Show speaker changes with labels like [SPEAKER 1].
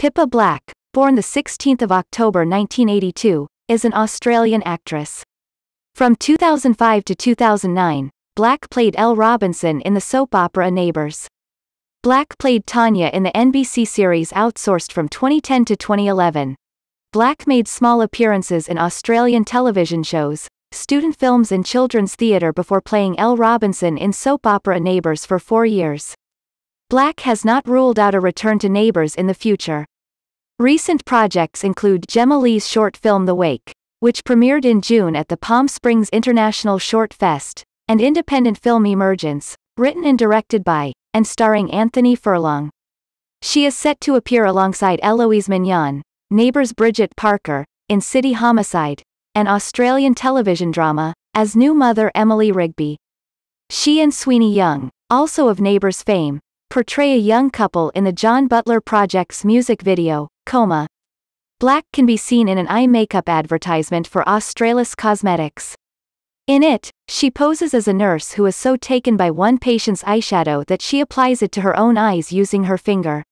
[SPEAKER 1] Pippa Black, born the 16th of October 1982, is an Australian actress. From 2005 to 2009, Black played Elle Robinson in the soap opera Neighbours. Black played Tanya in the NBC series Outsourced from 2010 to 2011. Black made small appearances in Australian television shows, student films and children's theatre before playing Elle Robinson in soap opera Neighbours for four years. Black has not ruled out a return to Neighbors in the future. Recent projects include Gemma Lee's short film The Wake, which premiered in June at the Palm Springs International Short Fest, and independent film Emergence, written and directed by, and starring Anthony Furlong. She is set to appear alongside Eloise Mignon, Neighbors Bridget Parker, in City Homicide, an Australian television drama, as new mother Emily Rigby. She and Sweeney Young, also of Neighbours fame, portray a young couple in the John Butler Project's music video, Coma. Black can be seen in an eye makeup advertisement for Australis Cosmetics. In it, she poses as a nurse who is so taken by one patient's eyeshadow that she applies it to her own eyes using her finger.